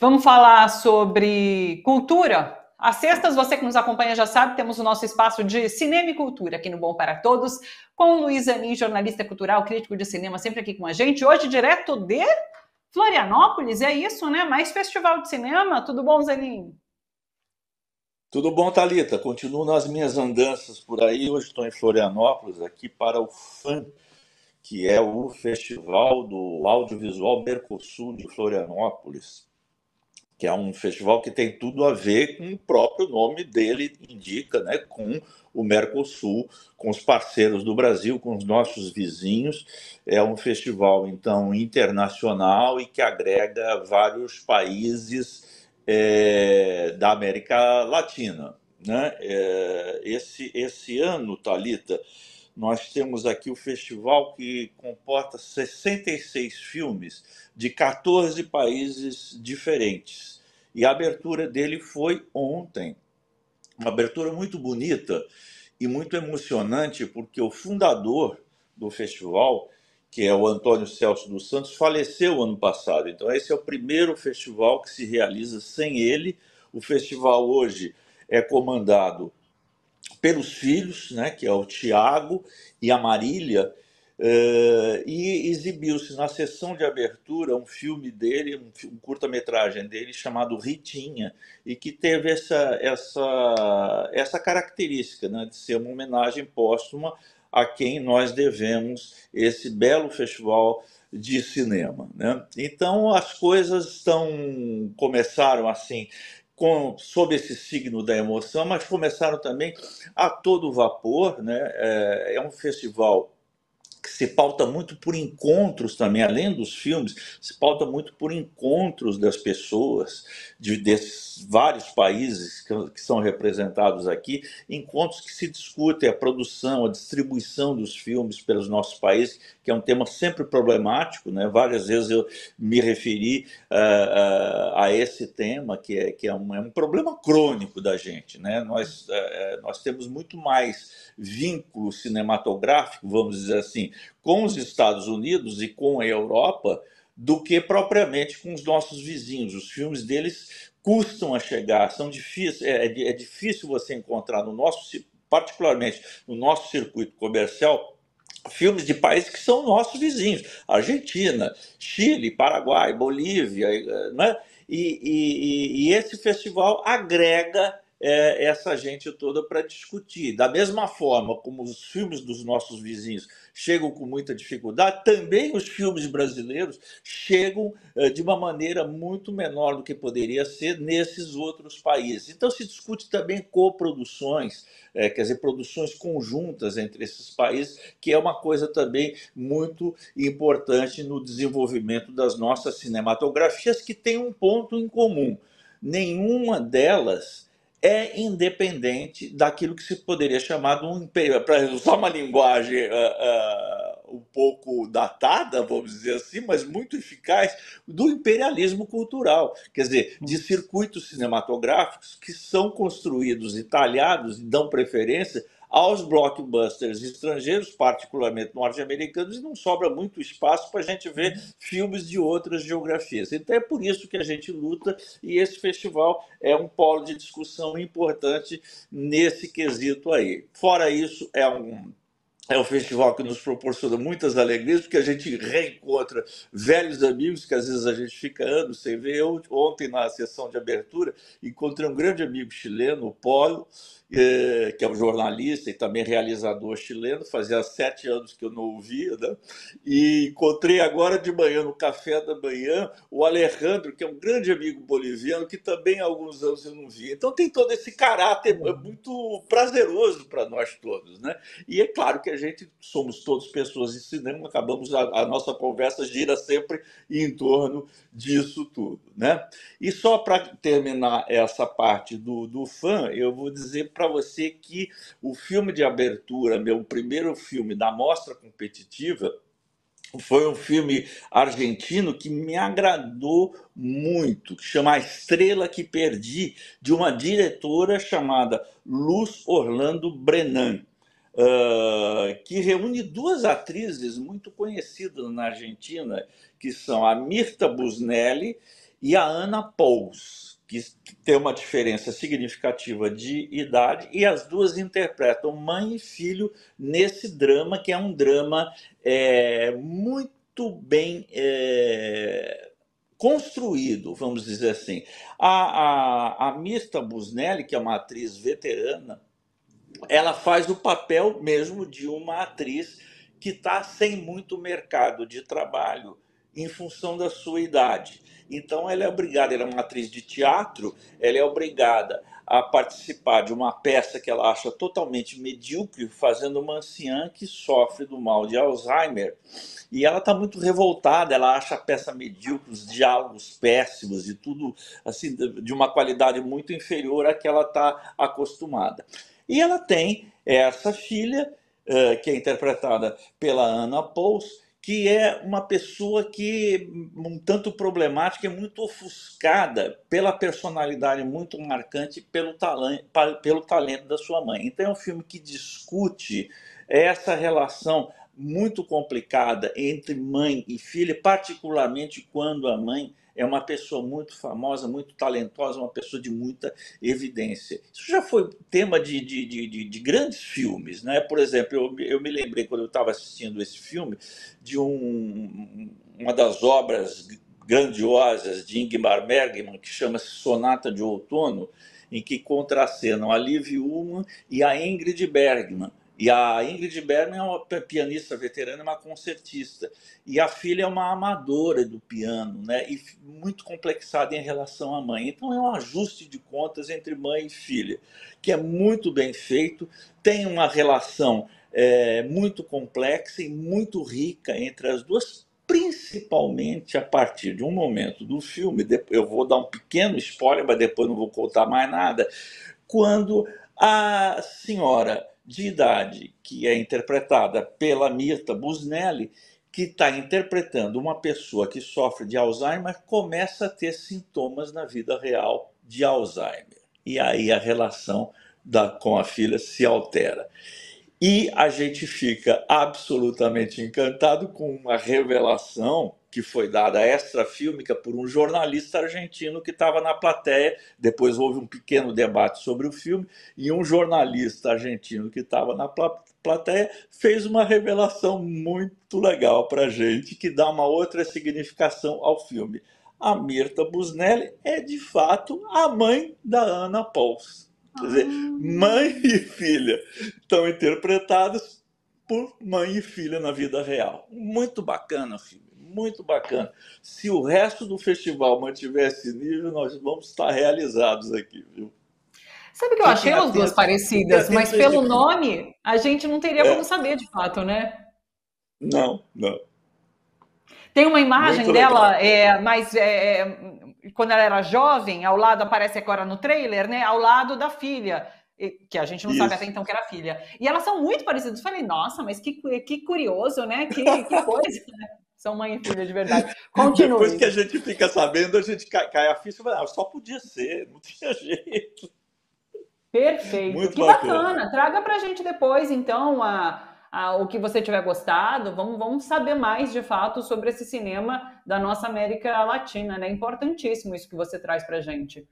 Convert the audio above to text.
Vamos falar sobre cultura? Às sextas, você que nos acompanha já sabe, temos o nosso espaço de cinema e cultura aqui no Bom para Todos, com o Luiz Anin, jornalista cultural, crítico de cinema, sempre aqui com a gente. Hoje, direto de Florianópolis, é isso, né? Mais festival de cinema. Tudo bom, Zanin? Tudo bom, Talita. Continuo nas minhas andanças por aí. Hoje estou em Florianópolis, aqui para o FAM, que é o Festival do Audiovisual Mercosul de Florianópolis que é um festival que tem tudo a ver com o próprio nome dele indica, né, com o Mercosul, com os parceiros do Brasil, com os nossos vizinhos. É um festival então internacional e que agrega vários países é, da América Latina, né? É, esse esse ano, Talita, nós temos aqui o festival que comporta 66 filmes de 14 países diferentes. E a abertura dele foi ontem. Uma abertura muito bonita e muito emocionante, porque o fundador do festival, que é o Antônio Celso dos Santos, faleceu ano passado. Então, esse é o primeiro festival que se realiza sem ele. O festival hoje é comandado pelos filhos, né, que é o Tiago e a Marília, uh, e exibiu-se na sessão de abertura um filme dele, um, um curta-metragem dele chamado Ritinha, e que teve essa, essa, essa característica né, de ser uma homenagem póstuma a quem nós devemos esse belo festival de cinema. Né? Então as coisas estão começaram assim com, sob esse signo da emoção, mas começaram também a todo vapor. Né? É, é um festival que se pauta muito por encontros também, além dos filmes, se pauta muito por encontros das pessoas de, desses vários países que, que, são representados aqui, encontros que se discutem a produção, a distribuição dos filmes pelos nossos países, que é um tema sempre problemático, né? várias vezes eu me referi uh, uh, a esse tema, que é, que é um, é, um, problema crônico da gente, né? nós, uh, nós temos muito mais vínculo cinematográfico, vamos dizer assim, com os Estados Unidos e com a Europa do que propriamente com os nossos vizinhos. Os filmes deles custam a chegar, são difíceis, é, é, é difícil você encontrar no nosso, particularmente no nosso circuito comercial, filmes de países que são nossos vizinhos: Argentina, Chile, Paraguai, Bolívia, eh, né? E, e, e esse festival agrega é, essa gente toda para discutir. Da mesma forma como os filmes dos nossos vizinhos chegam com muita dificuldade, também os filmes brasileiros chegam é, de uma maneira muito menor do que poderia ser nesses outros países. Então se discute também coproduções, é, quer dizer, produções conjuntas entre esses países, que é uma coisa também muito importante no desenvolvimento das nossas cinematografias, que tem um ponto em comum. Nenhuma delas é independente daquilo que se poderia chamar de um império. Para usar uma linguagem uh, uh, um pouco datada, vamos dizer assim, mas muito eficaz, do imperialismo cultural. Quer dizer, de circuitos cinematográficos que são construídos e talhados e dão preferência aos blockbusters estrangeiros, particularmente norte-americanos, e não sobra muito espaço para a gente ver uhum. filmes de outras geografias. Então é por isso que a gente luta e esse festival é um polo de discussão importante nesse quesito aí. Fora isso, é um é um festival que nos proporciona muitas alegrias, porque a gente reencontra velhos amigos que às vezes a gente fica anos sem ver. Eu, ontem, na sessão de abertura, encontrei um grande amigo chileno, o Polo, eh, que é um jornalista e também realizador chileno, fazia sete anos que eu não o via, né? e encontrei agora de manhã, no café da manhã, o Alejandro, que é um grande amigo boliviano, que também há alguns anos eu não via. Então tem todo esse caráter é muito prazeroso para nós todos. Né? E é claro que que a gente somos todos pessoas de cinema, acabamos a, a nossa conversa gira sempre em torno disso tudo. Né? E só para terminar essa parte do, do fã, eu vou dizer para você que o filme de abertura, meu primeiro filme da mostra competitiva, foi um filme argentino que me agradou muito, que chama A Estrela que Perdi, de uma diretora chamada Luz Orlando Brenan uh, que reúne duas atrizes muito conhecidas na Argentina, que são a Mirta Busnelli e a Ana Pous, que tem uma diferença significativa de idade, e as duas interpretam mãe e filho nesse drama, que é um drama é, muito bem. É, construído, vamos dizer assim. A, a, a Mista Busnelli, que é uma atriz veterana, ela faz o papel mesmo de uma atriz que está sem muito mercado de trabalho em função da sua idade. Então ela é obrigada, ela é uma atriz de teatro, ela é obrigada a participar de uma peça que ela acha totalmente medíocre, fazendo uma anciã que sofre do mal de Alzheimer. E ela está muito revoltada, ela acha a peça medíocre, os diálogos péssimos e tudo assim de uma qualidade muito inferior à que ela está acostumada. E ela tem essa filha, eh, que é interpretada pela Anna Pauls, que é uma pessoa que um tanto problemática e muito ofuscada pela personalidade muito marcante pelo talento, pelo talento da sua mãe. Então é um filme que discute essa relação muito complicada entre mãe e filha, particularmente quando a mãe é uma pessoa muito famosa, muito talentosa, uma pessoa de muita evidência. Isso já foi tema de, de, de, de grandes filmes. Né? Por exemplo, eu, eu me lembrei, quando eu estava assistindo esse filme, de um, uma das obras grandiosas de Ingmar Bergman, que chama-se Sonata de Outono, em que contracenam a Liv Ullmann e a Ingrid Bergman. E a Ingrid Bergman é uma pianista veterana, é uma concertista. E a filha é uma amadora do piano, né? E muito complexada em relação à mãe. Então é um ajuste de contas entre mãe e filha, que é muito bem feito, tem uma relação é, muito complexa e muito rica entre as duas, principalmente a partir de um momento do filme. Eu vou dar um pequeno spoiler, mas depois não vou contar mais nada. Quando a senhora de idade, que é interpretada pela Mirta Busnelli, que está interpretando uma pessoa que sofre de Alzheimer, começa a ter sintomas na vida real de Alzheimer. E aí a relação da, com a filha se altera. E a gente fica absolutamente encantado com uma revelação que foi dada extrafílmica por um jornalista argentino que estava na plateia. Depois houve um pequeno debate sobre o filme, e um jornalista argentino que estava na plateia fez uma revelação muito legal para a gente, que dá uma outra significação ao filme. A Mirta Busnelli é de fato a mãe da Ana Pauls. Quer dizer, mãe ah. e filha estão interpretadas por mãe e filha na vida real. Muito bacana, filho, muito bacana. Se o resto do festival mantivesse nível, nós vamos estar realizados aqui, viu? Sabe que eu achei as duas parecidas, mas pelo nome a gente não teria é. como saber de fato, né? Não, não. Tem uma imagem dela é, mais é, é quando ela era jovem, ao lado aparece agora no trailer, né? Ao lado da filha, que a gente não Isso. sabe até então que era filha. E elas são muito parecidas. Eu falei, nossa, mas que, que curioso, né? Que, que coisa, né? São mãe e filha de verdade. continua Depois que a gente fica sabendo, a gente cai, cai a ficha e fala, ah, só podia ser, não tinha jeito. Perfeito. Muito que bacana. bacana. Traga pra gente depois, então, a ah, o que você tiver gostado, vamos, vamos saber mais de fato sobre esse cinema da nossa América Latina, né? Importantíssimo isso que você traz para gente.